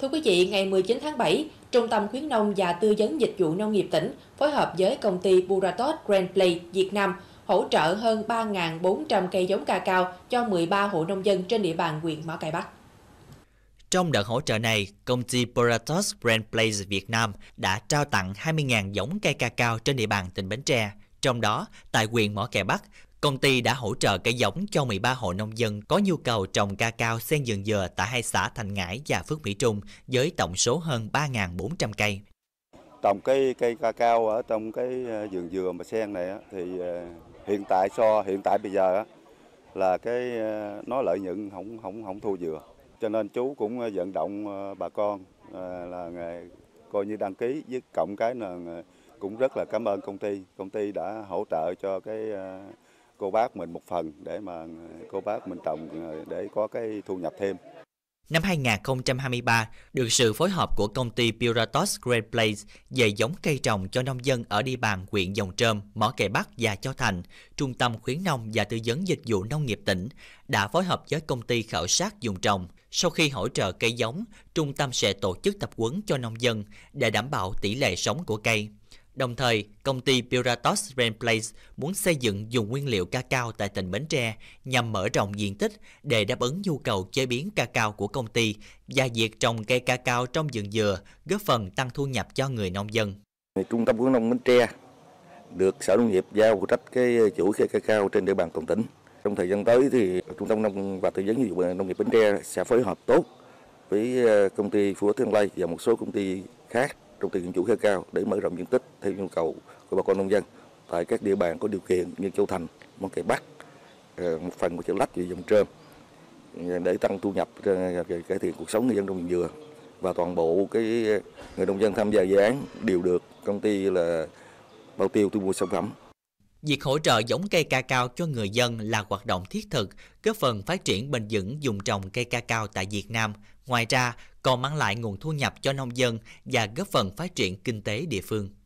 Thưa quý vị, ngày 19 tháng 7, Trung tâm khuyến nông và tư vấn dịch vụ nông nghiệp tỉnh phối hợp với công ty Buratot Grand Play Việt Nam hỗ trợ hơn 3.400 cây giống ca cao cho 13 hộ nông dân trên địa bàn huyện Mỏ Cày Bắc. Trong đợt hỗ trợ này, công ty Buratos grand play Việt Nam đã trao tặng 20.000 giống cây ca cao trên địa bàn tỉnh Bến Tre. Trong đó, tại huyện Mỏ Kè Bắc, Công ty đã hỗ trợ cây giống cho 13 hộ nông dân có nhu cầu trồng ca cao sen dường dừa tại hai xã Thành Ngãi và Phước Mỹ Trung với tổng số hơn 3.400 cây. Trồng cây cây ca cao ở trong cái ờ, vườn dừa mà sen này thì ờ, hiện tại so hiện tại bây giờ là cái ờ, nó lợi nhuận không không không thu dừa. Cho nên chú cũng vận động bà con là ngày coi như đăng ký với cộng cái là cũng rất là cảm ơn công ty. Công ty đã hỗ trợ cho cái cô bác mình một phần để mà cô bác mình trồng ờ, để có cái thu nhập thêm. Năm 2023, được sự phối hợp của công ty Puratos Great Place về giống cây trồng cho nông dân ở địa bàn huyện Dòng Trơm, Mỏ Cày Bắc và Châu Thành, Trung tâm Khuyến Nông và Tư vấn Dịch vụ Nông nghiệp tỉnh đã phối hợp với công ty khảo sát dùng trồng. Sau khi hỗ trợ cây giống, trung tâm sẽ tổ chức tập huấn cho nông dân để đảm bảo tỷ lệ sống của cây. Đồng thời, công ty Piratos Rainplace muốn xây dựng dùng nguyên liệu ca cao tại tỉnh Bến Tre nhằm mở rộng diện tích để đáp ứng nhu cầu chế biến ca cao của công ty và việc trồng cây ca cao trong vườn dừa góp phần tăng thu nhập cho người nông dân. Trung tâm khuyến nông Bến Tre được Sở Nông nghiệp giao phụ trách cái chuỗi cây ca cao trên địa bàn toàn tỉnh. Trong thời gian tới thì Trung tâm nông và tư vấn nông nghiệp Bến Tre sẽ phối hợp tốt với ờ, công ty Phú Thiên Lai và một số công ty khác trong tiền chuẩn chủ khá cao để mở rộng diện tích theo nhu cầu của bà con nông dân tại các địa bàn có điều kiện như Châu Thành, Móng Cày Bắc, ờ, một phần của chợ Lách và dòng Trơm ờ, để tăng thu nhập ờ, cải thiện cuộc sống người dân trồng dừa và toàn bộ cái người nông dân tham gia dự án đều được công ty là bao tiêu thu mua sản phẩm Việc hỗ trợ giống cây ca cao cho người dân là hoạt động thiết thực, góp phần phát triển bền vững dùng trồng cây ca cao tại Việt Nam. Ngoài ra, còn mang lại nguồn thu nhập cho nông dân và góp phần phát triển kinh tế địa phương.